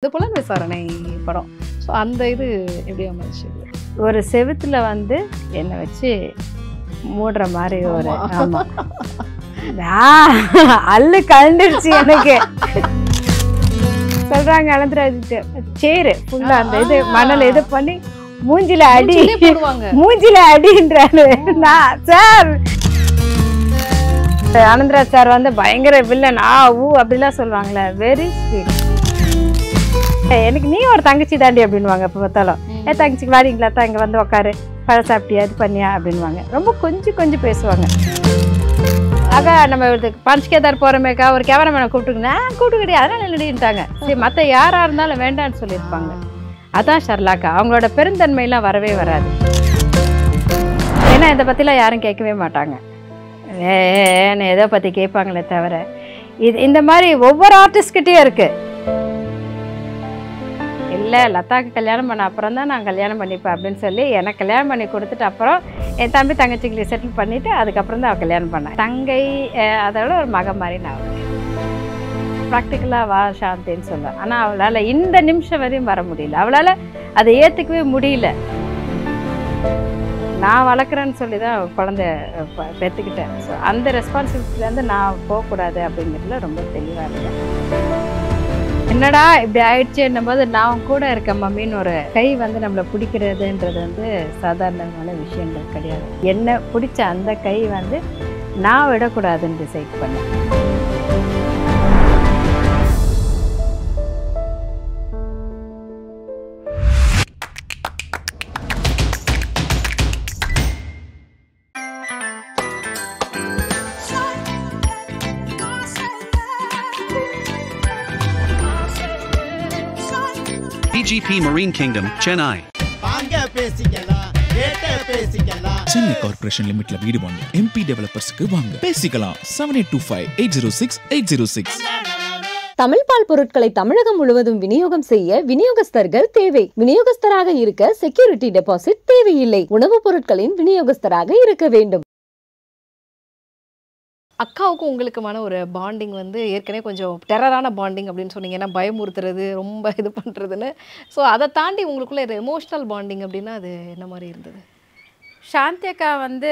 இது புலன் விசாரணை படம் ஸோ அந்த இது எப்படி அமைச்சு ஒரு செவுத்துல வந்து என்னை வச்சு மூடுற மாதிரி ஒரு அல்லு கலந்துருச்சு எனக்கு சொல்றாங்க அனந்தராஜிட்டு சேரு ஃபுல்லா அந்த இது மணல் இது பண்ணி மூஞ்சில அடி மூஞ்சில அடின்றாரு நான் சார் அனந்தராஜ் சார் வந்து பயங்கர வில்லன் ஆ ஊ அப்படிலாம் சொல்லுவாங்களே வெரி ஸ்வீட் எனக்கு நீ ஒரு தங்கச்சி தாண்டி அப்படின்வாங்க இப்போ பார்த்தாலும் ஏ தங்கச்சிக்கு வாடிங்களா தான் இங்கே வந்து உட்காரு பழம் சாப்பிட்டியா இது பண்ணியா அப்படின்வாங்க ரொம்ப கொஞ்சம் கொஞ்சம் பேசுவாங்க ஆகா நம்ம இதுக்கு பஞ்ச்கேதார் போகிறோமேக்கா ஒரு கேமராமேனை கூப்பிட்டுக்கணும் நான் கூப்பிட்டுக்கிட்டே அதனால் நின்றுட்டாங்க சரி மற்ற யாராக இருந்தாலும் வேண்டாம்னு சொல்லியிருப்பாங்க அதான் ஷர்லாக்கா அவங்களோட பெருந்தன்மையெல்லாம் வரவே வராது ஏன்னா இதை பற்றிலாம் யாரும் கேட்கவே மாட்டாங்க ஏன்னு எதை பற்றி கேட்பாங்களே தவிர இது இந்த மாதிரி ஒவ்வொரு ஆர்டிஸ்ட்கிட்டேயும் இருக்குது இல்லை லத்தாவுக்கு கல்யாணம் பண்ண அப்புறம் தான் நான் கல்யாணம் பண்ணிப்பேன் அப்படின்னு சொல்லி எனக்கு கல்யாணம் பண்ணி கொடுத்துட்டு அப்புறம் என் தம்பி தங்கச்சிங்களை செட்டில் பண்ணிவிட்டு அதுக்கப்புறம் தான் அவள் கல்யாணம் பண்ணேன் தங்கை அதோட ஒரு மகம் மாதிரி நான் ப்ராக்டிக்கலாக வா சாந்தின்னு சொல்லுவேன் ஆனால் அவளால் இந்த நிமிஷம் வரையும் வர முடியல அவளால் அதை ஏற்றுக்கவே முடியல நான் வளர்க்குறேன்னு சொல்லி தான் குழந்தை பெற்றுக்கிட்டேன் ஸோ அந்த ரெஸ்பான்சிபிலிட்டிலேருந்து நான் போகக்கூடாது அப்படிங்கிறதுல ரொம்ப தெளிவாக இருக்கேன் என்னடா இப்படி ஆயிடுச்சு போது நான் கூட இருக்க மம்மின்னு ஒரு கை வந்து நம்மளை பிடிக்கிறதுன்றது வந்து சாதாரணமான விஷயங்கள் கிடையாது என்ன பிடிச்ச அந்த கை வந்து நான் விடக்கூடாதுன்னு டிசைட் பண்ணேன் GP Marine Kingdom, Chennai. Chennai corporation லிமிட்ல வீடு வாங்க எம்பி டெவலப்பர்ஸ்க்கு வாங்க பேசிக்கலாம் seven eight two five eight zero six eight zero six Tamil பால் பொருட்களை தமிழகம் முழுவதும் விநியோகம் செய்ய விநியோகஸ்தர்கள் தேவை விநியோகஸ்தராக இருக்க செக்யூரிட்டி டெபாசிட் தேவையில்லை உணவுப் பொருட்களின் விநியோகஸ்தராக இருக்க வேண்டும் அக்காவுக்கும் உங்களுக்குமான ஒரு பாண்டிங் வந்து ஏற்கனவே கொஞ்சம் டெரரான பாண்டிங் அப்படின்னு சொன்னீங்க ஏன்னா பயமுறுத்துறது ரொம்ப இது பண்ணுறதுன்னு ஸோ அதை தாண்டி உங்களுக்குள்ளே இது எமோஷ்னல் பாண்டிங் அப்படின்னா அது என்ன மாதிரி இருந்தது சாந்தி அக்கா வந்து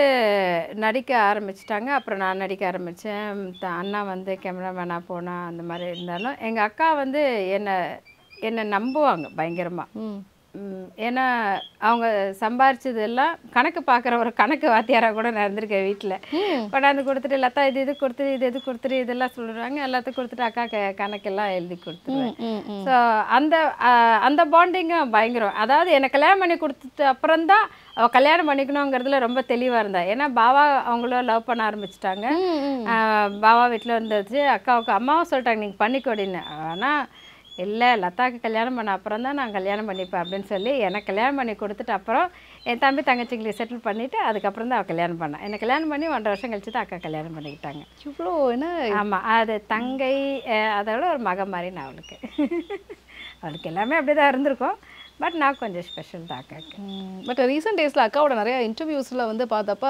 நடிக்க ஆரம்பிச்சிட்டாங்க அப்புறம் நான் நடிக்க ஆரம்பித்தேன் அண்ணா வந்து கேமராமேனாக போனால் அந்த மாதிரி இருந்தாலும் எங்கள் அக்கா வந்து என்னை என்னை நம்புவாங்க பயங்கரமாக ஏன்னா அவங்க சம்பாரிச்சது எல்லாம் கணக்கு பார்க்குற ஒரு கணக்கு வாத்தியாராக கூட நான் இருந்திருக்கேன் வீட்டில் கொண்டாந்து கொடுத்துட்டு லத்தா இது இது கொடுத்துரு இது இது கொடுத்துரு இதெல்லாம் சொல்லுவாங்க எல்லாத்தையும் கொடுத்துட்டு அக்கா கணக்கெல்லாம் எழுதி கொடுத்துருவேன் ஸோ அந்த அந்த பாண்டிங்கும் பயங்கரம் அதாவது எனக்கு கல்யாணம் பண்ணி கொடுத்துட்டு அப்புறம் தான் அவள் கல்யாணம் பண்ணிக்கணுங்கிறதுல ரொம்ப தெளிவாக இருந்தா ஏன்னா பாவா அவங்களும் லவ் பண்ண ஆரம்பிச்சிட்டாங்க பாவா வீட்டில் இருந்துச்சு அக்காவுக்கு அம்மாவும் சொல்லிட்டாங்க நீங்கள் பண்ணிக்கொடின்னு ஆனால் இல்லை லதாக்கு கல்யாணம் பண்ண அப்புறம் தான் நான் கல்யாணம் பண்ணிப்பேன் அப்படின்னு சொல்லி எனக்கு கல்யாணம் பண்ணி கொடுத்துட்டு அப்புறம் என் தம்பி தங்கச்சிங்களை செட்டில் பண்ணிவிட்டு அதுக்கப்புறம் தான் அவள் கல்யாணம் பண்ணேன் என்னை கல்யாணம் பண்ணி ஒன்றரை வருஷம் கழிச்சு தான் அக்கா கல்யாணம் பண்ணிக்கிட்டாங்க இவ்வளோ என்ன ஆமாம் அது தங்கை அதோட ஒரு மகம் மாதிரி நான் அவளுக்கு அவளுக்கு எல்லாமே அப்படி தான் இருந்திருக்கோம் பட் நான் கொஞ்சம் ஸ்பெஷல் தான் அக்காக்கு பட் ரீசெண்ட் டேஸில் அக்காவோட நிறைய இன்டர்வியூஸில் வந்து பார்த்தப்ப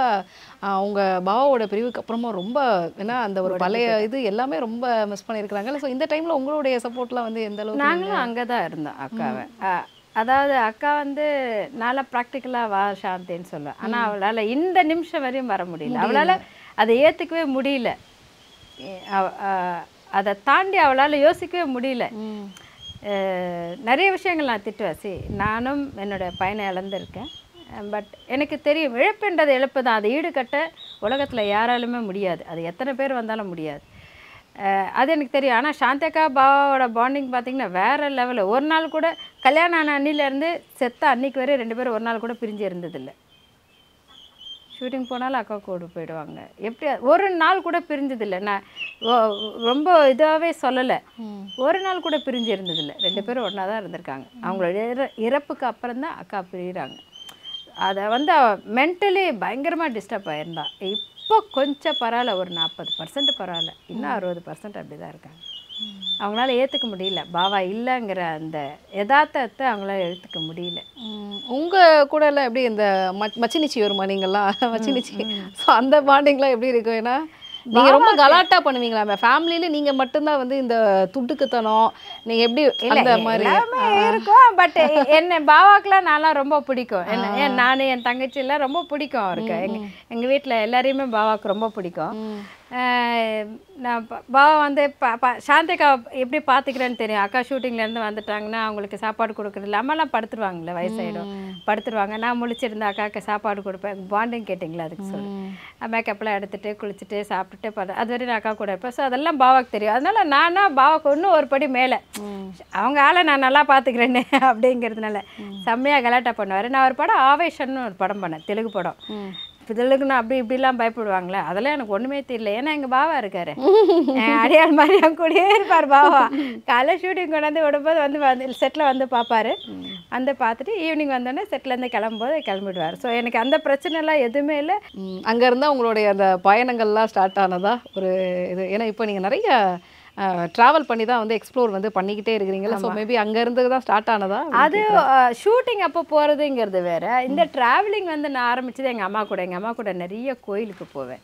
அவங்க பாவாவோட பிரிவுக்கு அப்புறமா ரொம்ப ஏன்னா அந்த ஒரு பழைய இது எல்லாமே ரொம்ப மிஸ் பண்ணியிருக்கிறாங்கல்ல ஸோ இந்த டைமில் உங்களுடைய சப்போர்ட்லாம் வந்து எந்த அளவுக்கு நாங்களும் அங்கே தான் இருந்தோம் அக்காவை அதாவது அக்கா வந்து நல்லா ப்ராக்டிக்கலாக வா சாந்தின்னு சொல்லுவேன் ஆனால் அவளால் இந்த நிமிஷம் வரையும் வர முடியல அவளால் அதை ஏற்றுக்கவே முடியல அதை தாண்டி அவளால் யோசிக்கவே முடியல நிறைய விஷயங்கள் நான் திட்டுவேன் சி நானும் என்னுடைய பயனை இழந்திருக்கேன் பட் எனக்கு தெரியும் இழப்புன்றது இழப்பு தான் அதை ஈடுகட்ட உலகத்தில் யாராலுமே முடியாது அது எத்தனை பேர் வந்தாலும் முடியாது அது எனக்கு தெரியும் ஆனால் சாந்தேகா பாபாவோட பாண்டிங் பார்த்திங்கன்னா வேறு லெவலில் ஒரு நாள் கூட கல்யாணம் ஆன அன்னிலேருந்து செத்த அன்னைக்கு வரை ரெண்டு பேரும் ஒரு நாள் கூட பிரிஞ்சு இருந்ததில்லை ஷூட்டிங் போனாலும் அக்கா கூட போயிடுவாங்க எப்படி ஒரு நாள் கூட பிரிஞ்சதில்லை நான் ரொம்ப இதாகவே சொல்லலை ஒரு நாள் கூட பிரிஞ்சு இருந்ததில்லை ரெண்டு பேரும் ஒன்றா தான் இருந்திருக்காங்க அவங்களோட இறப்புக்கு அப்புறம் தான் அக்கா பிரிகிறாங்க அதை வந்து மென்டலி பயங்கரமாக டிஸ்டர்ப் ஆகிருந்தா இப்போ கொஞ்சம் பரவாயில்ல ஒரு நாற்பது பர்சன்ட் பரவாயில்ல இன்னும் அறுபது பர்சன்ட் அப்படி தான் இருக்காங்க அவங்களால ஏற்றுக்க முடியல பாவா இல்லைங்கிற அந்த யதார்த்தத்தை அவங்களால ஏத்துக்க முடியல உங்கள் கூட எல்லாம் எப்படி இந்த மச்சினிச்சி வருமா நீங்கள்லாம் மச்சினிச்சி ஸோ அந்த பாண்டிங்லாம் எப்படி இருக்கும் ஏன்னா நீங்கள் ரொம்ப கலாட்டா பண்ணுவீங்களா ஃபேமிலியில் நீங்கள் மட்டும்தான் வந்து இந்த துட்டுக்குத்தனம் நீங்கள் எப்படி அந்த மாதிரி இருக்கும் பட் என்ன பாவாக்கெலாம் நான்லாம் ரொம்ப பிடிக்கும் என்ன நான் என் தங்கச்சியெல்லாம் ரொம்ப பிடிக்கும் அவருக்கு எங்கள் எங்கள் வீட்டில் எல்லாரையுமே பாவாக்கு ரொம்ப பிடிக்கும் நான் பாவா வந்து சாந்திகா எப்படி பார்த்துக்கிறேன்னு தெரியும் அக்கா ஷூட்டிங்லேருந்து வந்துட்டாங்கன்னா அவங்களுக்கு சாப்பாடு கொடுக்குறது இல்லை அம்மாலாம் படுத்துருவாங்களே வயசாயிடும் படுத்துருவாங்க நான் முழிச்சிருந்த அக்காவுக்கு சாப்பாடு கொடுப்பேன் பாண்டிங் கேட்டிங்களா அதுக்கு சொல்லி மேக்கப்லாம் எடுத்துகிட்டு குளிச்சுட்டு சாப்பிட்டுட்டு பார்த்து அது வரையும் நான் அக்கா கூட இருப்பேன் ஸோ அதெல்லாம் பாவாவுக்கு தெரியும் அதனால் நானும் பாவாக்கு இன்னும் ஒரு படி மேலே அவங்க ஆளை நான் நல்லா பார்த்துக்கிறேன்னு அப்படிங்கிறதுனால செம்மையாக கலாட்டா பண்ணுவார் நான் ஒரு படம் ஆவேஷன்னு ஒரு படம் பண்ணேன் தெலுங்கு படம் பிதழுக்குன்னா அப்படி இப்படிலாம் பயப்படுவாங்களே அதெல்லாம் எனக்கு ஒன்றுமே தெரியல ஏன்னா எங்கள் பாவா இருக்காரு அடையாள மாதிரி என் கூடயே இருப்பார் பாவா காலைல ஷூட்டிங் கொண்டாந்து விடும்போது வந்து வந்து செட்டில் வந்து பார்ப்பாரு அந்த பார்த்துட்டு ஈவினிங் வந்தோடனே செட்டிலேருந்து கிளம்பும்போது கிளம்பிடுவார் ஸோ எனக்கு அந்த பிரச்சனைலாம் எதுவுமே இல்லை அங்கே இருந்தால் உங்களுடைய அந்த பயணங்கள்லாம் ஸ்டார்ட் ஆனதா ஒரு இது ஏன்னா இப்போ நீங்கள் நிறைய ட்ராவல் பண்ணி தான் வந்து எக்ஸ்ப்ளோர் வந்து பண்ணிக்கிட்டே இருக்கிறீங்களா ஸோ மேபி அங்கேருந்து தான் ஸ்டார்ட் ஆனதா அது ஷூட்டிங் அப்போ போகிறதுங்கிறது வேறு இந்த ட்ராவலிங் வந்து நான் ஆரம்பித்தது எங்கள் அம்மா கூட எங்கள் அம்மா கூட நிறைய கோயிலுக்கு போவேன்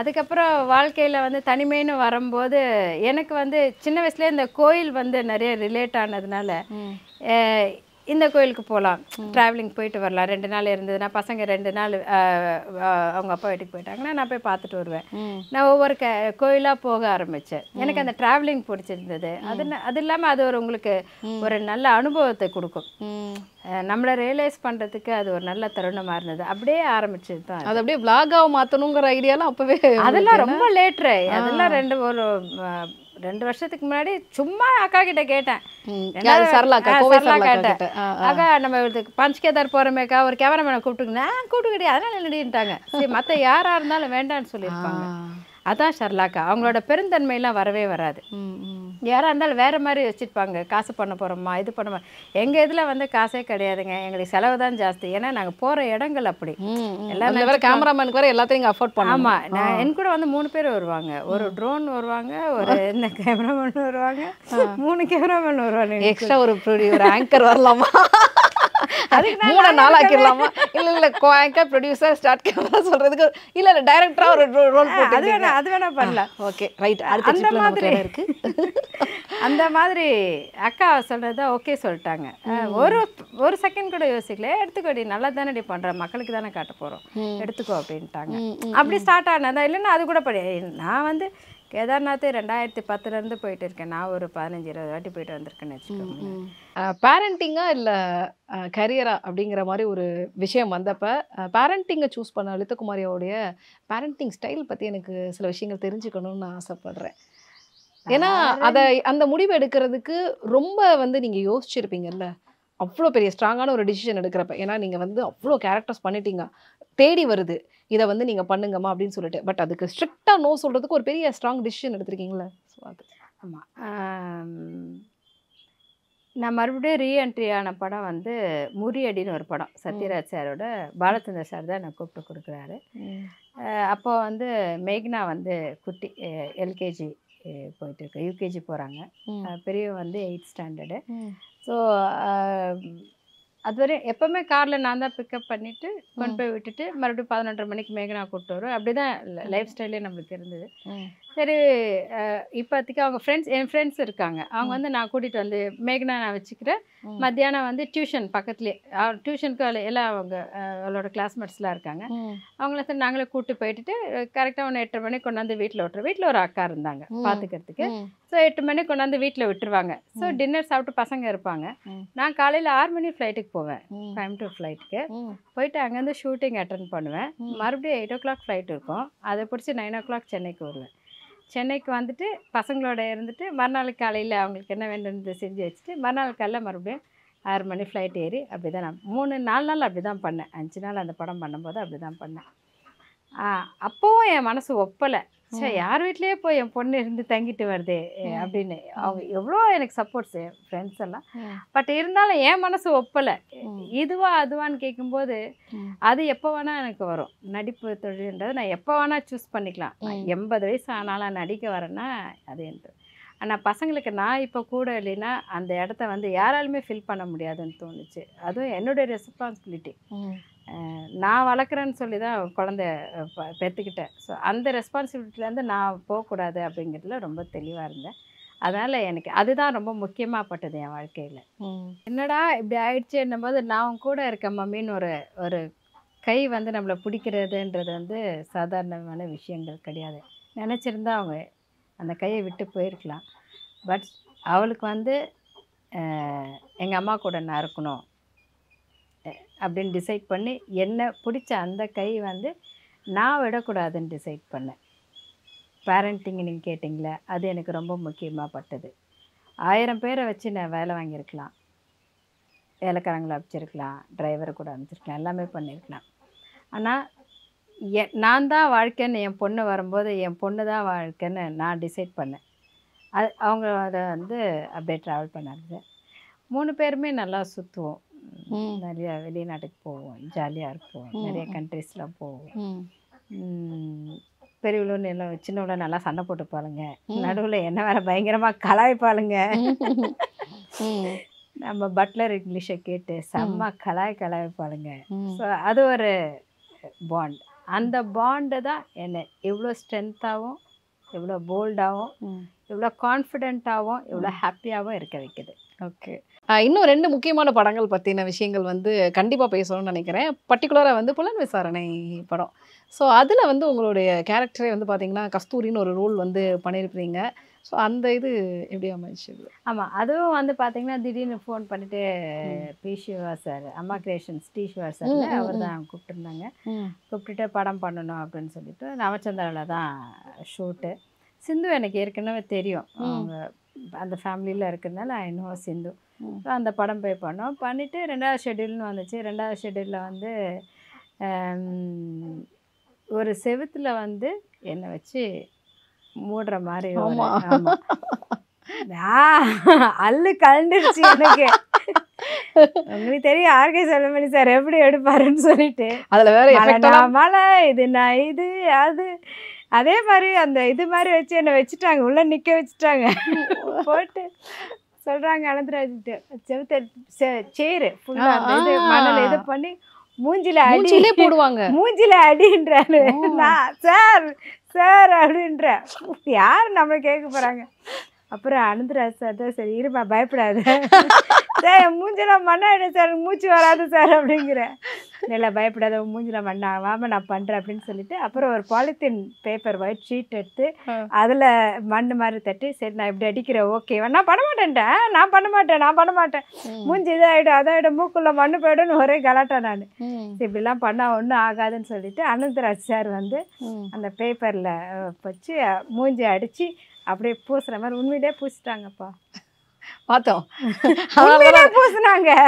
அதுக்கப்புறம் வாழ்க்கையில் வந்து தனிமைன்னு வரும்போது எனக்கு வந்து சின்ன வயசுலேயே இந்த கோயில் வந்து நிறைய ரிலேட் ஆனதுனால இந்த கோயிலுக்கு போகலாம் ட்ராவலிங் போயிட்டு வரலாம் ரெண்டு நாள் இருந்ததுன்னா பசங்க ரெண்டு நாள் அவங்க அப்பா வீட்டுக்கு போயிட்டாங்கன்னா நான் போய் பார்த்துட்டு வருவேன் நான் ஒவ்வொரு க கோயிலாக போக ஆரம்பித்தேன் எனக்கு அந்த ட்ராவலிங் பிடிச்சிருந்தது அது அது இல்லாமல் அது ஒரு உங்களுக்கு ஒரு நல்ல அனுபவத்தை கொடுக்கும் நம்மளை ரியலைஸ் பண்ணுறதுக்கு அது ஒரு நல்ல தருணமாக இருந்தது அப்படியே ஆரம்பிச்சது தான் அது அப்படியே விலாகாவை மாற்றணுங்கிற ஐடியாலாம் அப்போவே அதெல்லாம் ரொம்ப லேட்ரு அதெல்லாம் ரெண்டு ஒரு ரெண்டு வருஷத்துக்கு முன்னாடி சும்மா அக்கா கிட்ட கேட்டேன் கேட்டேன் அக்கா நம்ம இதுக்கு பஞ்ச் கேதார் போகிறமேக்கா ஒரு கேமராமேனை கூப்பிட்டுங்க கூப்பிட்டு கிடையாது அதெல்லாம் நின்றுட்டாங்க சரி மற்ற யாரா இருந்தாலும் வேண்டாம்னு சொல்லியிருப்பாங்க அதான் ஷர்லாக்கா அவங்களோட பெருந்தன்மையெல்லாம் வரவே வராது யாராக இருந்தாலும் வேறு மாதிரி வச்சுருப்பாங்க காசு பண்ண போகிறோமா இது பண்ண எங்கள் இதில் வந்து காசே கிடையாதுங்க எங்களுக்கு செலவு தான் ஜாஸ்தி ஏன்னா நாங்கள் போகிற இடங்கள் அப்படி எல்லாமே கேமராமேனுக்கு வர எல்லாத்தையும் அஃபோர்ட் பண்ண ஆமாம் நான் என் கூட வந்து மூணு பேர் வருவாங்க ஒரு ட்ரோன் வருவாங்க ஒரு இந்த கேமராமேன் வருவாங்க மூணு கேமராமேன் வருவாங்க எக்ஸ்ட்ரா ஒரு ஒரு ஆங்கர் வரலாமா மூணு நாள் ஆக்கிடலாமா இல்லை இல்லை கோயங்கா ப்ரொடியூசர் ஸ்டார்ட் கேமரா சொல்கிறதுக்கு இல்ல இல்லை டைரக்டராக ஒரு ரோல் அது வேணா அது வேணா பண்ணலாம் ஓகே ரைட் அந்த மாதிரி இருக்கு அந்த மாதிரி அக்கா சொல்கிறத ஓகே சொல்லிட்டாங்க ஒரு ஒரு செகண்ட் கூட யோசிக்கல எடுத்துக்கோடி நல்லா தானடி பண்ணுற மக்களுக்கு தானே காட்ட போகிறோம் எடுத்துக்கோ அப்படின்ட்டாங்க அப்படி ஸ்டார்ட் ஆனதா இல்லைன்னா அது கூட படி நான் வந்து கேதார்நாத் ரெண்டாயிரத்தி பத்துலேருந்து போயிட்டு இருக்கேன் நான் ஒரு பதினஞ்சு இருபது வாட்டி போயிட்டு வந்திருக்கேன்னு வச்சுக்கோங்க பேரண்டிங்காக இல்லை கரியரா அப்படிங்கிற மாதிரி ஒரு விஷயம் வந்தப்ப பேரண்டிங்கை சூஸ் பண்ண அழுத்தகுமாரியோடைய பேரண்டிங் ஸ்டைல் பற்றி எனக்கு சில விஷயங்கள் தெரிஞ்சுக்கணும்னு நான் ஆசைப்படுறேன் ஏன்னா அதை அந்த முடிவு எடுக்கிறதுக்கு ரொம்ப வந்து நீங்கள் யோசிச்சிருப்பீங்கல்ல அவ்வளோ பெரிய ஸ்ட்ராங்கான ஒரு டிசிஷன் எடுக்கிறப்ப ஏன்னா நீங்கள் வந்து அவ்வளோ கேரக்டர்ஸ் பண்ணிட்டீங்க தேடி வருது இதை வந்து நீங்கள் பண்ணுங்கம்மா அப்படின்னு சொல்லிட்டு பட் அதுக்கு ஸ்ட்ரிக்டாக நோ சொல்கிறதுக்கு ஒரு பெரிய ஸ்ட்ராங் டிசிஷன் எடுத்திருக்கீங்களே ஸோ அது ஆமாம் நான் மறுபடியும் ரீஎன்ட்ரி ஆன படம் வந்து முறியடின்னு ஒரு படம் சத்யராஜ் சாரோட பாலச்சந்தர் சார் தான் நான் கூப்பிட்டு கொடுக்குறாரு அப்போ வந்து மேக்னா வந்து குட்டி எல்கேஜி போயிட்டு இருக்கு யூகேஜி போகிறாங்க பெரியவன் வந்து எயிட் ஸ்டாண்டர்டு So, um, அதுவரை எப்போவுமே காரில் நான் தான் பிக்கப் பண்ணிவிட்டு கொண்டு போய் விட்டுட்டு மறுபடியும் பதினொன்றரை மணிக்கு மேகனா கூப்பிட்டு வரும் அப்படி தான் லைஃப் ஸ்டைலே நம்மளுக்கு இருந்தது சரி இப்போதைக்கு அவங்க ஃப்ரெண்ட்ஸ் என் ஃப்ரெண்ட்ஸ் இருக்காங்க அவங்க வந்து நான் கூட்டிகிட்டு வந்து மேகனா நான் வச்சுக்கிறேன் மத்தியானம் வந்து டியூஷன் பக்கத்துலேயே டியூஷனுக்கு அவள் எல்லாம் அவங்க அவளோட கிளாஸ்மேட்ஸ்லாம் இருக்காங்க அவங்கள சரி நாங்களே கூப்பிட்டு போயிட்டு கரெக்டாக ஒன்று எட்டு மணிக்கு கொண்டாந்து வீட்டில் விட்டுரு வீட்டில் ஒரு அக்கா இருந்தாங்க பார்த்துக்கிறதுக்கு ஸோ எட்டு மணிக்கு கொண்டாந்து வீட்டில் விட்டுருவாங்க ஸோ டின்னர் சாப்பிட்டு பசங்க இருப்பாங்க நான் காலையில் ஆறு மணி ஃப்ளைட்டுக்கு போவேன் டூ ஃப்ளைட்டுக்கு போயிட்டு அங்கேருந்து ஷூட்டிங் அட்டன் பண்ணுவேன் மறுபடியும் எயிட் ஓ கிளாக் ஃப்ளைட் இருக்கும் அதை பிடிச்சி நைன் ஓ கிளாக் சென்னைக்கு வருவேன் சென்னைக்கு வந்துட்டு பசங்களோட இருந்துட்டு மறுநாள் காலையில் அவங்களுக்கு என்ன வேண்டும்னு செஞ்சு வச்சுட்டு மறுநாள் காலையில் மறுபடியும் ஆறு மணி ஃப்ளைட் ஏறி அப்படி தான் நான் மூணு நாலு நாள் அப்படி தான் பண்ணேன் அஞ்சு நாள் அந்த படம் பண்ணும்போது அப்படி தான் பண்ணேன் அப்போவும் என் மனசு ஒப்பலை சே யார் வீட்லேயே போய் என் பொண்ணு இருந்து தங்கிட்டு வருதே அப்படின்னு அவங்க எவ்வளோ எனக்கு சப்போர்ட்ஸ் என் ஃப்ரெண்ட்ஸ் எல்லாம் பட் இருந்தாலும் என் மனசு ஒப்பலை இதுவா அதுவான்னு கேட்கும்போது அது எப்போ வேணால் எனக்கு வரும் நடிப்பு தொழில்ன்றது நான் எப்போ வேணால் சூஸ் பண்ணிக்கலாம் எண்பது வயசு ஆனாலும் நடிக்க வரேன்னா அது என்று ஆனால் பசங்களுக்கு நான் இப்போ கூட இல்லைன்னா அந்த இடத்த வந்து யாராலுமே ஃபில் பண்ண முடியாதுன்னு தோணுச்சு அதுவும் என்னுடைய ரெஸ்பான்சிபிலிட்டி நான் வளர்க்குறேன்னு சொல்லி தான் குழந்த பெற்றுக்கிட்டேன் ஸோ அந்த ரெஸ்பான்சிபிலிட்டிலேருந்து நான் போகக்கூடாது அப்படிங்கிறதுல ரொம்ப தெளிவாக இருந்தேன் அதனால் எனக்கு அதுதான் ரொம்ப முக்கியமாக பட்டது என் வாழ்க்கையில் என்னடா இப்படி ஆயிடுச்சு போது நான் கூட இருக்க மம்மின்னு ஒரு ஒரு கை வந்து நம்மளை பிடிக்கிறதுன்றது வந்து சாதாரணமான விஷயங்கள் கிடையாது நினச்சிருந்தா அவங்க அந்த கையை விட்டு போயிருக்கலாம் பட் அவளுக்கு வந்து எங்கள் அம்மா கூட நான் இருக்கணும் அப்படின்னு டிசைட் பண்ணி என்னை பிடிச்ச அந்த கை வந்து நான் விடக்கூடாதுன்னு டிசைட் பண்ணேன் பேரண்டிங் நீங்கள் கேட்டிங்களே அது எனக்கு ரொம்ப முக்கியமாகப்பட்டது ஆயிரம் பேரை வச்சு நான் வேலை வாங்கியிருக்கலாம் வேலைக்காரங்களை அமைச்சிருக்கலாம் டிரைவரை கூட அமைச்சிருக்கலாம் எல்லாமே பண்ணியிருக்கலாம் ஆனால் எ நான் தான் வாழ்க்கைன்னு என் பொண்ணு வரும்போது என் பொண்ணு தான் வாழ்க்கைன்னு நான் டிசைட் பண்ணேன் அது அவங்க அதை வந்து அப்படியே ட்ராவல் பண்ணாருங்க மூணு பேருமே நல்லா சுற்றுவோம் நிறையா வெளிநாட்டுக்கு போவோம் ஜாலியாக இருப்போம் நிறைய கண்ட்ரிஸ்லாம் போவோம் பெரியவளும் எல்லாம் சின்னவள நல்லா சண்டை போட்டு பாருங்க நடுவில் என்ன வேற பயங்கரமாக கலாய்ப்பாளுங்க நம்ம பட்லர் இங்கிலீஷை கேட்டு செம்ம கலாய் கலாய்ப்பாளுங்க ஸோ அது ஒரு பாண்ட் அந்த பாண்டு தான் என்ன எவ்வளோ ஸ்ட்ரென்த்தாகவும் எவ்வளோ போல்டாகவும் எவ்வளோ கான்ஃபிடென்ட்டாகவும் எவ்வளோ ஹாப்பியாகவும் இருக்க வைக்குது ஓகே இன்னும் ரெண்டு முக்கியமான படங்கள் பற்றின விஷயங்கள் வந்து கண்டிப்பாக பேசணும்னு நினைக்கிறேன் பர்டிகுலராக வந்து புலன் விசாரணை படம் ஸோ அதில் வந்து உங்களுடைய கேரக்டரே வந்து பார்த்தீங்கன்னா கஸ்தூரின்னு ஒரு ரோல் வந்து பண்ணியிருக்கிறீங்க ஸோ அந்த இது எப்படி அமைச்சு ஆமாம் அதுவும் வந்து பார்த்தீங்கன்னா திடீர்னு ஃபோன் பண்ணிட்டு P Siva sir Amma creations D Siva sir அவர் தான் கூப்பிட்டுருந்தாங்க கூப்பிட்டுட்டு படம் பண்ணணும் அப்படின்னு சொல்லிட்டு நவச்சந்திரில் தான் ஷூட்டு சிந்து எனக்கு ஏற்கனவே தெரியும் அவங்க அந்த ஃபேமிலியில் இருக்கிறதுனால ஐ நோ சிந்து அந்த படம் போய் பண்ணோம் பண்ணிவிட்டு ரெண்டாவது ஷெட்யூல்னு வந்துச்சு ரெண்டாவது ஷெட்யூலில் வந்து ஒரு செவத்தில் வந்து என்னை வச்சு மூடுற மாதிரி அல்லு கலண்டுருச்சு எனக்கு உங்களுக்கு தெரியும் ஆர்கே செல்வமணி சார் எப்படி எடுப்பாருன்னு சொல்லிட்டு அதில் வேற மழை இது நான் இது அது அதே மாதிரி அந்த இது மாதிரி வச்சு என்னை வச்சுட்டாங்க உள்ளே நிற்க வச்சுட்டாங்க போட்டு சொல்றாங்க அனந்தராஜ்கிட்ட செவத்த சேரு ஃபுல்லாக இது மணல் இது பண்ணி மூஞ்சில அடியிலே போடுவாங்க மூஞ்சில அடின்றாரு நான் சார் சார் அப்படின்ற யார் நம்மளை கேட்க போறாங்க அப்புறம் அனந்தராஜ் சார் தான் சரி இருப்பா பயப்படாத சார் என் மூஞ்சில மண்ணாயிடும் சார் மூச்சு வராது சார் அப்படிங்கிறேன் இல்லை பயப்படாத மூஞ்சில மண்ணாகாமல் நான் பண்றேன் அப்படின்னு சொல்லிட்டு அப்புறம் ஒரு பாலித்தீன் பேப்பர் ஒயிட் ஷீட் எடுத்து அதுல மண் மாதிரி தட்டி சரி நான் இப்படி அடிக்கிறேன் ஓகே நான் பண்ண மாட்டேன்ட்டேன் நான் பண்ண மாட்டேன் நான் பண்ண மாட்டேன் மூஞ்சி இதாகிடும் அதாகிடும் மூக்குள்ள மண்ணு போயிடும்னு ஒரே கலாட்டம் நான் இப்படிலாம் பண்ணா ஒன்றும் ஆகாதுன்னு சொல்லிட்டு அனந்தராஜ் சார் வந்து அந்த பேப்பர்ல வச்சு மூஞ்சி அடிச்சு அப்படியே பூசுற மாதிரி உண்மையிலே பூசிட்டாங்கப்பா பார்த்தோம் பூசினாங்க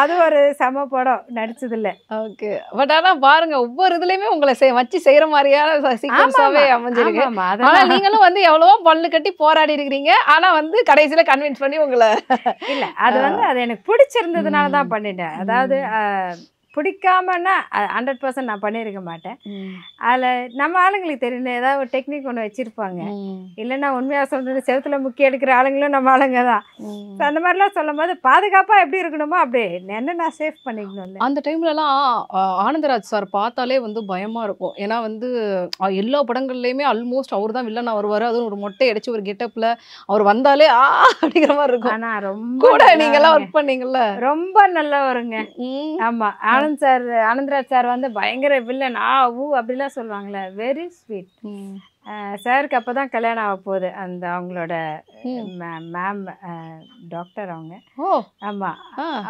அது ஒரு செம படம் நடிச்சதில்ல ஓகே பட் ஆனால் பாருங்க ஒவ்வொரு இதுலயுமே உங்களை வச்சு செய்யற மாதிரியான சீக்வன்ஸாவே அமைஞ்சிருக்கு ஆனா நீங்களும் வந்து எவ்வளவோ பல்லு கட்டி போராடி இருக்கிறீங்க ஆனால் வந்து கடைசியில் கன்வின்ஸ் பண்ணி உங்களை இல்லை அது வந்து அது எனக்கு பிடிச்சிருந்ததுனால தான் பண்ணிட்டேன் அதாவது பிடிக்காமன்னா ஹண்ட்ரட் பர்சன்ட் நான் பண்ணியிருக்க மாட்டேன் அதில் நம்ம ஆளுங்களுக்கு தெரியல ஏதாவது ஒரு டெக்னிக் ஒன்று வச்சுருப்பாங்க இல்லைன்னா உண்மையாக சொல்கிறது செவத்தில் முக்கிய எடுக்கிற ஆளுங்களும் நம்ம ஆளுங்க தான் அந்த மாதிரிலாம் சொல்லும் போது பாதுகாப்பாக எப்படி இருக்கணுமோ அப்படி என்ன நான் சேஃப் பண்ணிக்கணும் அந்த டைம்லலாம் ஆனந்தராஜ் சார் பார்த்தாலே வந்து பயமாக இருக்கும் ஏன்னா வந்து எல்லா படங்கள்லையுமே ஆல்மோஸ்ட் அவர் தான் வில்லனாக வருவார் அதுவும் ஒரு மொட்டை அடிச்சு ஒரு கெட்டப்பில் அவர் வந்தாலே ஆ அப்படிங்கிற மாதிரி இருக்கும் ஆனால் ரொம்ப கூட நீங்களாம் ஒர்க் பண்ணீங்கல்ல ரொம்ப நல்லா வருங்க ஆமாம் ஆனந்த் சார் ஆனந்தராஜ் சார் வந்து பயங்கர வில்லன் ஆ ஊ அப்படிலாம் சொல்லுவாங்களே வெரி ஸ்வீட் சாருக்கு அப்போ தான் கல்யாணம் ஆக போகுது அந்த அவங்களோட மேம் டாக்டர் அவங்க ஓ ஆமாம்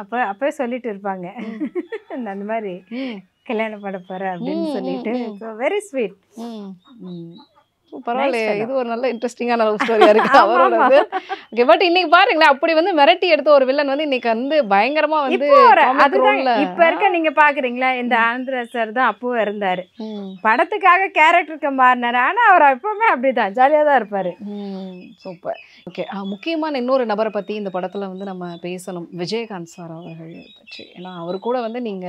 அப்போ அப்போயே சொல்லிட்டு இருப்பாங்க அந்த மாதிரி கல்யாணம் பண்ண போகிறேன் அப்படின்னு சொல்லிட்டு ஸோ வெரி ஸ்வீட் பரவாயில்லையே இது ஒரு நல்ல இன்ட்ரெஸ்டிங்கான லவ் ஸ்டோரியா இருக்கு அவரோட ஓகே பட் இன்னைக்கு பாருங்களேன் அப்படி வந்து மிரட்டி எடுத்த ஒரு வில்லன் வந்து இன்னைக்கு வந்து பயங்கரமா வந்து இப்ப இருக்க நீங்க பாக்குறீங்களா இந்த ஆந்திர சார் தான் அப்போ இருந்தாரு படத்துக்காக கேரக்டருக்கு மாறினாரு ஆனா அவர் எப்பவுமே அப்படிதான் ஜாலியா தான் இருப்பாரு சூப்பர் ஓகே முக்கியமான இன்னொரு நபரை பத்தி இந்த படத்துல வந்து நம்ம பேசணும் விஜயகாந்த் சார் அவர்கள் பற்றி ஏன்னா அவர் கூட வந்து நீங்க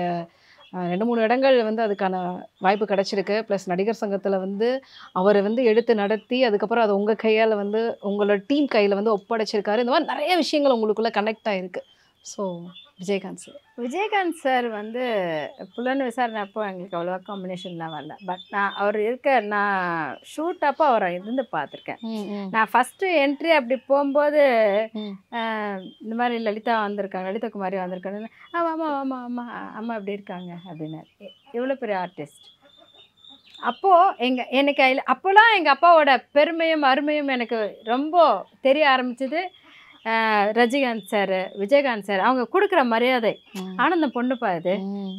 ரெண்டு மூணு இடங்கள் வந்து அதுக்கான வாய்ப்பு கிடச்சிருக்கு ப்ளஸ் நடிகர் சங்கத்தில் வந்து அவர் வந்து எடுத்து நடத்தி அதுக்கப்புறம் அது உங்கள் கையால் வந்து உங்களோட டீம் கையில் வந்து ஒப்படைச்சிருக்காரு இந்த மாதிரி நிறைய விஷயங்கள் உங்களுக்குள்ளே கனெக்ட் ஆகிருக்கு so Vijayakanth sir Vijayakanth sir வந்து புலன் விசாரணை அப்போ எங்களுக்கு அவ்வளோவா காம்பினேஷன்லாம் வரல பட் நான் அவர் இருக்க நான் ஷூட் அப்போ அவரை இருந்து பார்த்துருக்கேன் நான் ஃபஸ்ட்டு என்ட்ரி அப்படி போகும்போது இந்த மாதிரி லலிதா வந்திருக்காங்க லலிதா குமாரி வந்திருக்காங்க ஆமாம் ஆமாம் ஆமாம் ஆமாம் அம்மா அப்படி இருக்காங்க அப்படின்னாரு எவ்வளோ பெரிய ஆர்டிஸ்ட் அப்போது எங்கள் எனக்கு அப்போலாம் எங்கள் அப்பாவோட பெருமையும் அருமையும் எனக்கு ரொம்ப தெரிய ஆரம்பிச்சது ரஜிகாந்த் சார் விஜயகாந்த் சார் அவங்க கொடுக்குற மரியாதை ஆனந்தம் பொண்ணு பாது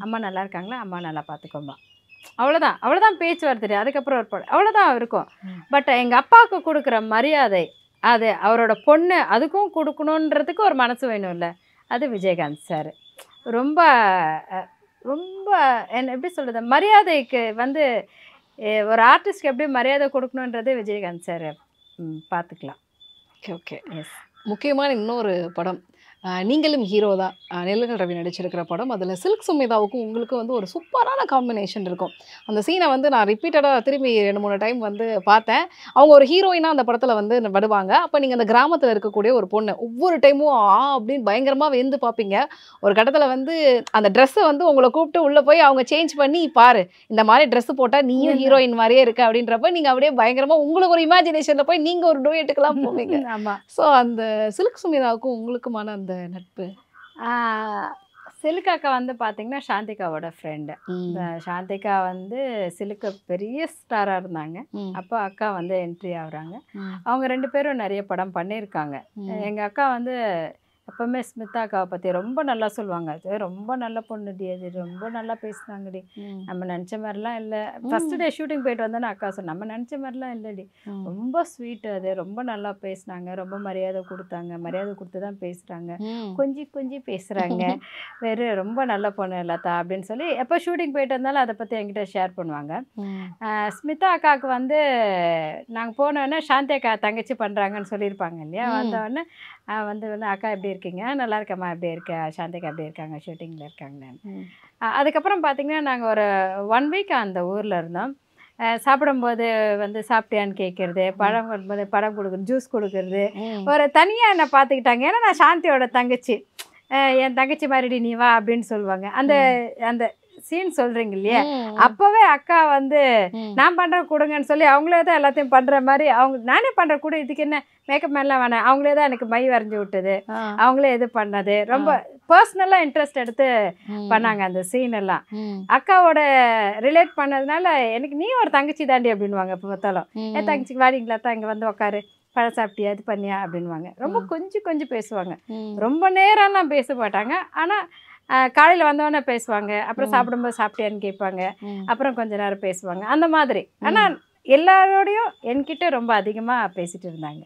அம்மா நல்லா இருக்காங்களா அம்மா நல்லா பார்த்துக்கோமா அவ்வளோதான் அவ்வளோதான் பேச்சு வார்த்தை அதுக்கப்புறம் ஒரு படம் அவ்வளோதான் இருக்கும் பட் எங்கள் அப்பாவுக்கு கொடுக்குற மரியாதை அது அவரோட பொண்ணு அதுக்கும் கொடுக்கணுன்றதுக்கு ஒரு மனசு இல்லை அது விஜயகாந்த் சார் ரொம்ப ரொம்ப என்ன எப்படி சொல்கிறது மரியாதைக்கு வந்து ஒரு ஆர்டிஸ்ட்க்கு எப்படி மரியாதை கொடுக்கணுன்றது விஜயகாந்த் சார் பார்த்துக்கலாம் ஓகே ஓகே எஸ் முக்கியமான இன்னொரு படம் நீங்களும் ஹீரோ தான் நெல்லுகள் ரவி நடிச்சிருக்கிற படம் அதில் சில்க் சுமேதாவுக்கும் உங்களுக்கும் வந்து ஒரு சூப்பரான காம்பினேஷன் இருக்கும் அந்த சீனை வந்து நான் ரிப்பீட்டடாக திரும்பி ரெண்டு மூணு டைம் வந்து பார்த்தேன் அவங்க ஒரு ஹீரோயினாக அந்த படத்தில் வந்து வடுவாங்க அப்போ நீங்கள் அந்த கிராமத்தில் இருக்கக்கூடிய ஒரு பொண்ணு ஒவ்வொரு டைமும் ஆ அப்படின்னு பயங்கரமாக வெந்து பார்ப்பீங்க ஒரு கட்டத்தில் வந்து அந்த ட்ரெஸ்ஸை வந்து உங்களை கூப்பிட்டு உள்ளே போய் அவங்க சேஞ்ச் பண்ணி பாரு இந்த மாதிரி ட்ரெஸ் போட்டால் நீயும் ஹீரோயின் மாதிரியே இருக்க அப்படின்றப்ப நீங்கள் அப்படியே பயங்கரமாக உங்களுக்கு ஒரு இமேஜினேஷனில் போய் நீங்கள் ஒரு டோயட்டுக்கெல்லாம் போவீங்க ஆமாம் ஸோ அந்த சில்க் சுமேதாவுக்கும் உங்களுக்குமான அந்த அந்த நட்பு சிலுக்காக்கா வந்து பார்த்தீங்கன்னா சாந்திகாவோட ஃப்ரெண்டு சாந்திகா வந்து சிலுக்க பெரிய ஸ்டாராக இருந்தாங்க அப்போ அக்கா வந்து என்ட்ரி ஆகுறாங்க அவங்க ரெண்டு பேரும் நிறைய படம் பண்ணியிருக்காங்க எங்கள் அக்கா வந்து எப்பவுமே அக்காவை பற்றி ரொம்ப நல்லா சொல்லுவாங்க ரொம்ப நல்ல பொண்ணுடி அது ரொம்ப நல்லா பேசுனாங்கடி நம்ம நினச்ச மாதிரிலாம் இல்லை ஃபர்ஸ்ட் டே ஷூட்டிங் போயிட்டு வந்தோன்னா அக்கா சொன்ன நம்ம நினச்ச மாதிரிலாம் இல்லைடி ரொம்ப ஸ்வீட் அது ரொம்ப நல்லா பேசுனாங்க ரொம்ப மரியாதை கொடுத்தாங்க மரியாதை கொடுத்து தான் பேசுகிறாங்க கொஞ்சி கொஞ்சி பேசுகிறாங்க வேறு ரொம்ப நல்ல பொண்ணு லதா அப்படின்னு சொல்லி எப்போ ஷூட்டிங் போயிட்டு வந்தாலும் அதை பற்றி என்கிட்ட ஷேர் பண்ணுவாங்க ஸ்மிதா அக்காவுக்கு வந்து நாங்கள் போனோடனே சாந்தி அக்கா தங்கச்சி பண்ணுறாங்கன்னு சொல்லியிருப்பாங்க இல்லையா வந்தோடனே வந்து வந்து அக்கா எப்படி இருக்கீங்க நல்லா இருக்கம்மா எப்படி இருக்க சாந்திகா எப்படி இருக்காங்க ஷூட்டிங்கில் இருக்காங்க அதுக்கப்புறம் பார்த்தீங்கன்னா நாங்கள் ஒரு ஒன் வீக் அந்த ஊரில் இருந்தோம் சாப்பிடும்போது வந்து சாப்பிட்டியான்னு கேட்கறது பழம் கொடுக்கும்போது பழம் கொடுக்குறது ஜூஸ் கொடுக்கறது ஒரு தனியாக என்னை பார்த்துக்கிட்டாங்க ஏன்னா நான் சாந்தியோட தங்கச்சி என் தங்கச்சி மாதிரி நீ வா அப்படின்னு சொல்லுவாங்க அந்த அந்த சீன் சொல்றீங்க இல்லையா அப்பவே அக்கா வந்து நான் பண்ற கொடுங்கன்னு சொல்லி அவங்களே தான் எல்லாத்தையும் பண்ற மாதிரி அவங்க நானே பண்ற கூட இதுக்கு என்ன மேக்கப் மேலாம் வேணாம் அவங்களே தான் எனக்கு மை வரைஞ்சி விட்டது அவங்களே இது பண்ணது ரொம்ப பர்சனலா இன்ட்ரெஸ்ட் எடுத்து பண்ணாங்க அந்த சீன் எல்லாம் அக்காவோட ரிலேட் பண்ணதுனால எனக்கு நீ ஒரு தங்கச்சி தாண்டி அப்படின்வாங்க இப்போ பார்த்தாலும் ஏன் தங்கச்சி வாடிங்களா தான் இங்க வந்து உட்காரு பழ சாப்பிட்டியா இது பண்ணியா அப்படின்வாங்க ரொம்ப கொஞ்சம் கொஞ்சம் பேசுவாங்க ரொம்ப நேரம்லாம் பேச மாட்டாங்க ஆனால் காலையில் வந்தவொடனே பேசுவாங்க அப்புறம் சாப்பிடும்போது சாப்பிட்டியான்னு கேட்பாங்க அப்புறம் கொஞ்ச நேரம் பேசுவாங்க அந்த மாதிரி ஆனால் எல்லாரோடையும் என்கிட்ட ரொம்ப அதிகமாக பேசிகிட்டு இருந்தாங்க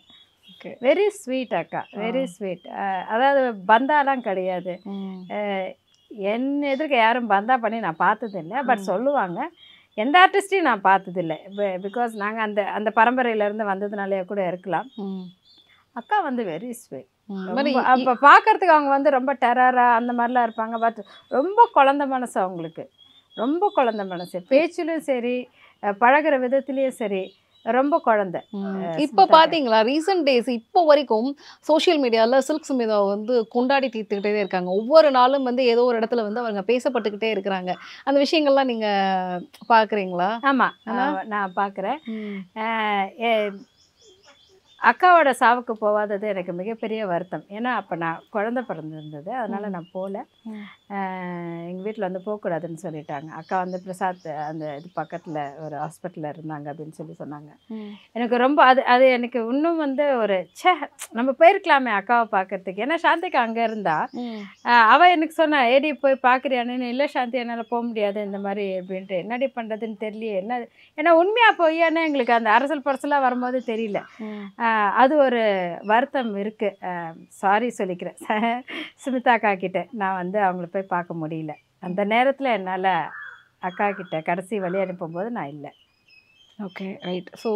வெரி ஸ்வீட் அக்கா வெரி ஸ்வீட் அதாவது பந்தாலாம் கிடையாது என் எதிர்க்க யாரும் பந்தா பண்ணி நான் பார்த்ததில்லை பட் சொல்லுவாங்க எந்த ஆர்டிஸ்டையும் நான் பார்த்ததில்லை பிகாஸ் நாங்கள் அந்த அந்த பரம்பரையிலேருந்து வந்ததுனாலேயே கூட இருக்கலாம் அக்கா வந்து வெரி ஸ்வீட் அப்போ பார்க்கறதுக்கு அவங்க வந்து ரொம்ப டெரரா அந்த மாதிரிலாம் இருப்பாங்க பட் ரொம்ப குழந்த மனசு அவங்களுக்கு ரொம்ப குழந்த மனசு பேச்சிலும் சரி பழகிற விதத்துலேயும் சரி ரொம்ப குழந்தை இப்போ பார்த்தீங்களா ரீசெண்ட் டேஸ் இப்போ வரைக்கும் சோஷியல் மீடியாவில் சில்க் சுமிதா வந்து கொண்டாடி தீர்த்துக்கிட்டே இருக்காங்க ஒவ்வொரு நாளும் வந்து ஏதோ ஒரு இடத்துல வந்து அவங்க பேசப்பட்டுக்கிட்டே இருக்கிறாங்க அந்த விஷயங்கள்லாம் நீங்கள் பார்க்குறீங்களா ஆமாம் நான் பார்க்குறேன் அக்காவோட சாவுக்கு போகாதது எனக்கு மிகப்பெரிய வருத்தம் ஏன்னா அப்போ நான் குழந்த பிறந்திருந்தது அதனால் நான் போகல எங்கள் வீட்டில் வந்து போகக்கூடாதுன்னு சொல்லிட்டாங்க அக்கா வந்து பிரசாத் அந்த இது பக்கத்தில் ஒரு ஹாஸ்பிட்டலில் இருந்தாங்க அப்படின்னு சொல்லி சொன்னாங்க எனக்கு ரொம்ப அது அது எனக்கு இன்னும் வந்து ஒரு சே நம்ம போயிருக்கலாமே அக்காவை பார்க்கறதுக்கு ஏன்னா சாந்திக்கு அங்கே இருந்தா அவள் எனக்கு சொன்னா ஏடி போய் பார்க்குறியான்னு இல்லை சாந்தி என்னால் போக முடியாது இந்த மாதிரி அப்படின்ட்டு என்னடி பண்ணுறதுன்னு தெரியலையே என்ன ஏன்னா உண்மையாக பொய்யானே எங்களுக்கு அந்த அரசல் பரசலாக வரும்போது தெரியல அது ஒரு வருத்தம் இருக்குது சாரி சொல்லிக்கிறேன் சுமிதா அக்கா கிட்ட நான் வந்து அவங்களை போய் பார்க்க முடியல அந்த நேரத்தில் என்னால் அக்கா கிட்ட கடைசி வழி அனுப்பும்போது நான் இல்லை ஓகே ரைட் ஸோ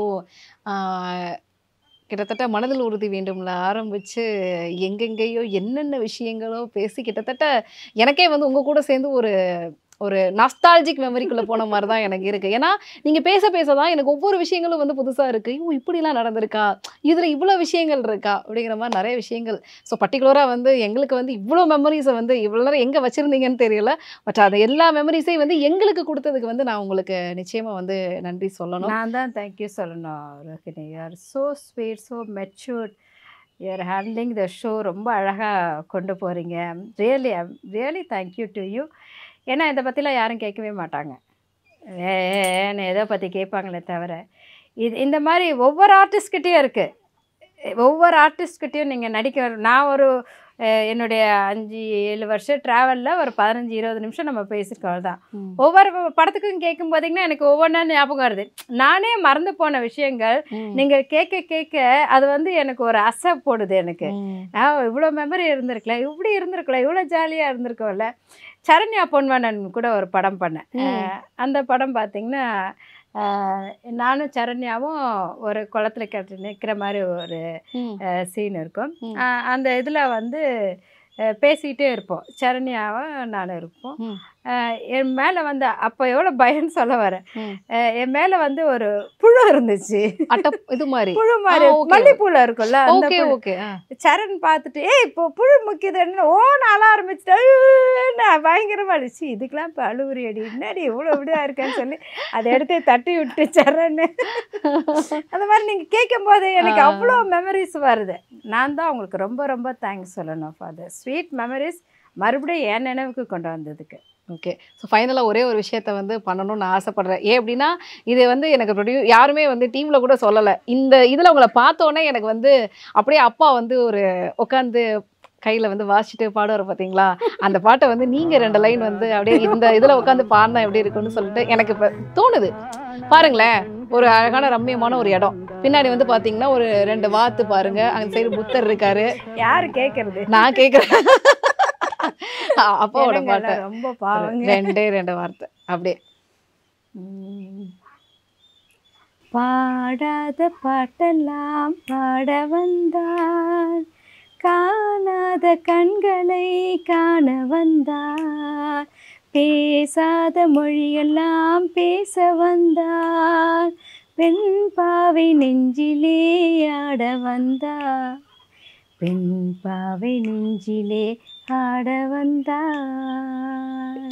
கிட்டத்தட்ட மனதில் உறுதி வேண்டும்ல ஆரம்பித்து எங்கெங்கேயோ என்னென்ன விஷயங்களோ பேசி கிட்டத்தட்ட எனக்கே வந்து உங்கள் கூட சேர்ந்து ஒரு ஒரு நஸ்டாலஜிக் மெமரிக்குள்ளே போன மாதிரி தான் எனக்கு இருக்குது ஏன்னா நீங்கள் பேச பேச தான் எனக்கு ஒவ்வொரு விஷயங்களும் வந்து புதுசாக இருக்குது ஓ இப்படிலாம் நடந்திருக்கா இதில் இவ்வளோ விஷயங்கள் இருக்கா அப்படிங்கிற மாதிரி நிறைய விஷயங்கள் ஸோ பர்டிகுலராக வந்து எங்களுக்கு வந்து இவ்வளோ மெமரிஸை வந்து இவ்வளோ நேரம் எங்கே வச்சுருந்தீங்கன்னு தெரியல பட் அது எல்லா மெமரிஸையும் வந்து எங்களுக்கு கொடுத்ததுக்கு வந்து நான் உங்களுக்கு நிச்சயமாக வந்து நன்றி சொல்லணும் நான் தான் தேங்க்யூ சொல்லணும் so sweet so matured you're handling the show ரொம்ப அழகாக கொண்டு போகிறீங்க really really thank you to you ஏன்னா இதை பற்றிலாம் யாரும் கேட்கவே மாட்டாங்க ஏன்னு எதை பற்றி கேட்பாங்களே தவிர இது இந்த மாதிரி ஒவ்வொரு ஆர்டிஸ்ட்கிட்டேயும் இருக்குது ஒவ்வொரு ஆர்டிஸ்ட்கிட்டேயும் நீங்கள் நடிக்க நான் ஒரு என்னுடைய அஞ்சு ஏழு வருஷம் ட்ராவலில் ஒரு பதினஞ்சு இருபது நிமிஷம் நம்ம பேசியிருக்கோம் தான் ஒவ்வொரு படத்துக்கும் கேட்கும் பார்த்தீங்கன்னா எனக்கு ஒவ்வொன்றா ஞாபகம் வருது நானே மறந்து போன விஷயங்கள் நீங்கள் கேட்க கேட்க அது வந்து எனக்கு ஒரு அசை போடுது எனக்கு இவ்வளோ மெமரி இருந்திருக்கல இப்படி இருந்திருக்கல இவ்வளோ ஜாலியாக இருந்திருக்கோம்ல சரண்யா பொன்வனன் கூட ஒரு படம் பண்ணேன் அந்த படம் பார்த்தீங்கன்னா நானும் சரண்யாவும் ஒரு குளத்துல கட்டி நிற்கிற மாதிரி ஒரு சீன் இருக்கும் அந்த இதில் வந்து பேசிக்கிட்டே இருப்போம் சரண்யாவும் நானும் இருப்போம் என் மேலே வந்து அப்போ எவ்வளோ பயம்னு சொல்ல வரேன் என் மேலே வந்து ஒரு புழு இருந்துச்சு இது மாதிரி புழு மாதிரி புழு இருக்கும்ல ஓகே ஓகே சரண் பார்த்துட்டு ஏய் இப்போ புழு என்ன ஓ நாள ஆரம்பிச்சுட்டேன் பயங்கரமாக இருந்துச்சு இதுக்கெல்லாம் இப்போ அழுவுரி அடி என்னடி இவ்வளோ இப்படியா இருக்கேன்னு சொல்லி அதை எடுத்து தட்டி விட்டு சரண் அந்த மாதிரி நீங்கள் கேட்கும் போது எனக்கு அவ்வளோ மெமரிஸ் வருது நான் தான் உங்களுக்கு ரொம்ப ரொம்ப தேங்க்ஸ் சொல்லணும் ஃபார் த ஸ்வீட் மெமரிஸ் மறுபடியும் என் நினைவுக்கு கொண்டு வந்ததுக்கு ஓகே ஸோ ஃபைனலாக ஒரே ஒரு விஷயத்த வந்து பண்ணணும்னு ஆசைப்பட்றேன் ஏன் அப்படின்னா இது வந்து எனக்கு ப்ரொடியூ யாருமே வந்து டீமில் கூட சொல்லலை இந்த இதில் உங்களை பார்த்தோன்னே எனக்கு வந்து அப்படியே அப்பா வந்து ஒரு உட்காந்து கையில் வந்து வாசிச்சுட்டு பாடுவார் பார்த்தீங்களா அந்த பாட்டை வந்து நீங்கள் ரெண்டு லைன் வந்து அப்படியே இந்த இதில் உட்காந்து பாடினா எப்படி இருக்குன்னு சொல்லிட்டு எனக்கு இப்போ தோணுது பாருங்களேன் ஒரு அழகான ரம்மியமான ஒரு இடம் பின்னாடி வந்து பார்த்தீங்கன்னா ஒரு ரெண்டு வாத்து பாருங்க அந்த சைடு புத்தர் இருக்காரு யார் கேட்கறது நான் கேட்குறேன் அப்பாவோட பாட்டு ரொம்ப பாவம் ரெண்டே ரெண்டு வார்த்தை அப்படியே பாடாத பாட்டெல்லாம் பாட வந்தார் காணாத கண்களை காண வந்தார் பேசாத மொழியெல்லாம் பேச வந்தார் பெண் பாவை நெஞ்சிலே ஆட வந்தார் பெண் பாவை நெஞ்சிலே ஆட வந்தார்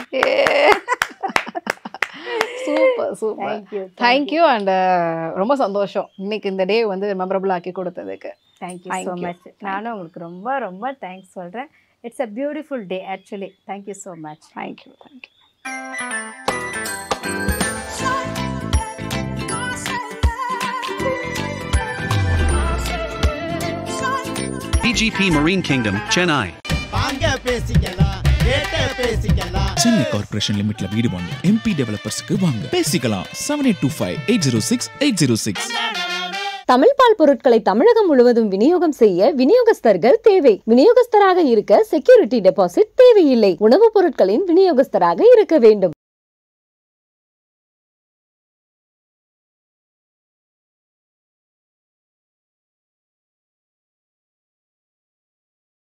super super thank you and uh, ரொம்ப சந்தோஷம் இன்னைக்கு இந்த டே வந்து மெமரபிள் ஆக்கி கொடுத்ததுக்கு தேங்க்யூ ஸோ மச் நானும் உங்களுக்கு ரொம்ப ரொம்ப தேங்க்ஸ் சொல்கிறேன் it's a beautiful day actually thank you so much thank you thank you PGP Marine Kingdom, Chennai. Chennai corporation லிமிட்ல வீடு வாங்க எம்பி டெவலப்பர்ஸ்க்கு வாங்க பேசிக்கலாம் seven eight two five eight zero six eight zero six Tamil பால் பொருட்களை தமிழகம் முழுவதும் விநியோகம் செய்ய விநியோகஸ்தர்கள் தேவை விநியோகஸ்தராக இருக்க செக்யூரிட்டி டெபாசிட் தேவையில்லை உணவுப் பொருட்களின் விநியோகஸ்தராக இருக்க வேண்டும்